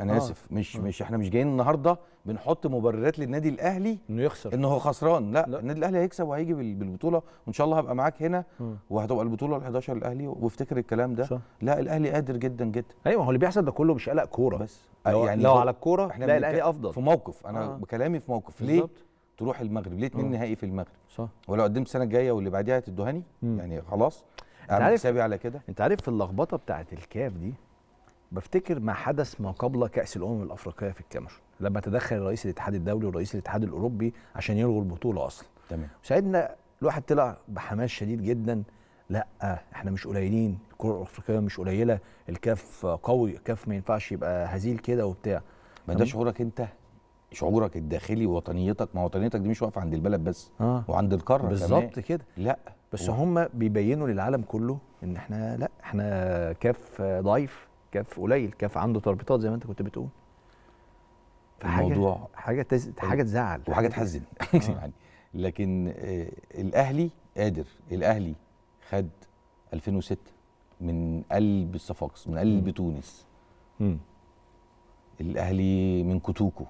انا آه. اسف مش آه. مش احنا مش جايين النهارده بنحط مبررات للنادي الاهلي انه يخسر انه هو خسران لا, لا. النادي الاهلي هيكسب وهيجي بالبطوله وان شاء الله هبقى معاك هنا آه. وهتبقى البطوله ال11 الاهلي وافتكر الكلام ده صح. لا الاهلي قادر جدا جدا ايوه هو اللي بيحصل ده كله مش قلق كوره بس لو آه، يعني لو على الكوره احنا لا الاهلي افضل في موقف انا آه. بكلامي في موقف ليه بالزبط. تروح المغرب ليه اتنين آه. نهائي في المغرب صح ولو قدمت السنه الجايه واللي بعديها هتدوهاني يعني خلاص انت عارف على كده انت عارف اللخبطه بتاعت الكاف دي بفتكر ما حدث ما قبل كاس الامم الافريقيه في الكاميرون لما تدخل رئيس الاتحاد الدولي ورئيس الاتحاد الاوروبي عشان يلغوا البطوله اصلا تمام ساعتنا الواحد طلع بحماس شديد جدا لا احنا مش قليلين الكره الافريقيه مش قليله الكاف قوي الكاف ما ينفعش يبقى هزيل كده وبتاع ما ده شعورك انت شعورك الداخلي ووطنيتك ما وطنيتك دي مش واقفه عند البلد بس آه. وعند القاره بالظبط كده لا بس و... هم بيبينوا للعالم كله ان احنا لا احنا كاف ضعيف كاف قليل كاف عنده تربيطات زي ما انت كنت بتقول فحاجة الموضوع حاجه تز... حاجه طيب. تزعل وحاجه تحزن يعني لكن آه الاهلي قادر الاهلي خد 2006 من قلب الصفاقس من قلب م. تونس م. الاهلي من كوتوكو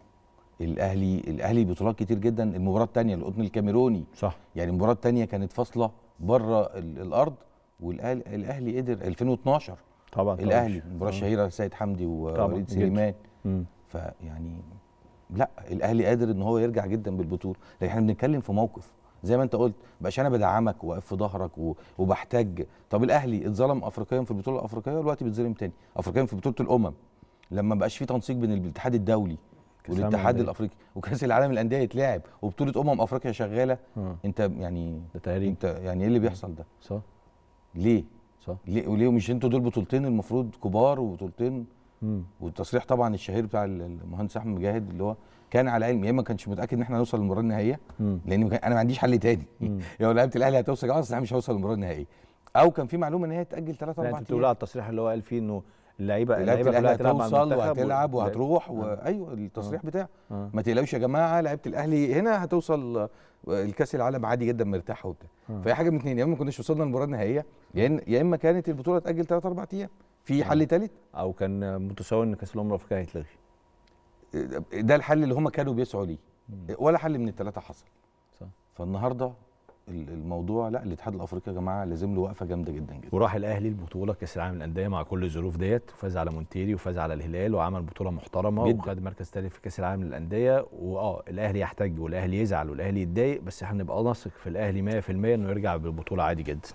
الاهلي الاهلي بطولات كتير جدا المباراه الثانيه القطن الكاميروني صح يعني المباراه الثانيه كانت فاصله بره الارض والاهلي قدر 2012 طبعا الاهلي مباراه آه. شهيره سيد حمدي ووليد سليمان فيعني لا الاهلي قادر ان هو يرجع جدا بالبطوله لكن احنا بنتكلم في موقف زي ما انت قلت بقاش انا بدعمك واقف في ظهرك وبحتاج طب الاهلي اتظلم افريقيا في البطوله الافريقيه دلوقتي بيتظلم تاني افريقيا في بطوله الامم لما بقاش في تنسيق بين الاتحاد الدولي والاتحاد الافريقي وكاس العالم الانديه يتلعب وبطوله امم افريقيا شغاله م. آه. انت يعني ده انت يعني ايه اللي بيحصل ده صح ليه صح ليه وليه مش انتوا دول بطولتين المفروض كبار وبطولتين والتصريح طبعا الشهير بتاع المهندس احمد مجاهد اللي هو كان على علم يا اما ما كانش متاكد ان احنا هنوصل للمباراه النهائيه لان انا ما عنديش حل تاني يعني لو لعيبه الاهلي هتوصل اصل احنا مش هنوصل للمباراه النهائيه او كان في معلومه ان هي تاجل ثلاثة اربع ايام انت بتقول على التصريح اللي هو قال فيه انه اللعيبه اللعيبه كلها هتلعب هتوصل وهتلعب يعني- وهتروح وايوه يعني- التصريح آه. بتاعه آه. ما تقلقوش يا جماعه لعيبه الاهلي هنا هتوصل آه، الكاس العالم عادي جدا مرتاحه وبتاع فهي حاجه من اثنين يا اما ما كناش وصلنا للمباراه النهائيه يا اما كانت البطوله تأجل ثلاث اربع ايام في حل ثالث او كان متساوي ان كاس الامم الافريقيه هيتلغي ده الحل اللي هم كانوا بيسعوا ليه ولا حل من الثلاثه حصل صح. فالنهارده الموضوع لا الاتحاد الافريقي يا جماعه لازم له وقفه جامده جدا جدا وراح الاهلي البطوله كاس العالم للانديه مع كل الظروف ديت وفاز على مونتيري وفاز على الهلال وعمل بطوله محترمه جداً. وخد مركز ثالث في كاس العالم للانديه واه الاهلي يحتج والاهلي يزعل والاهلي يتضايق بس احنا نبقى نثق في الاهلي 100% انه يرجع بالبطوله عادي جدا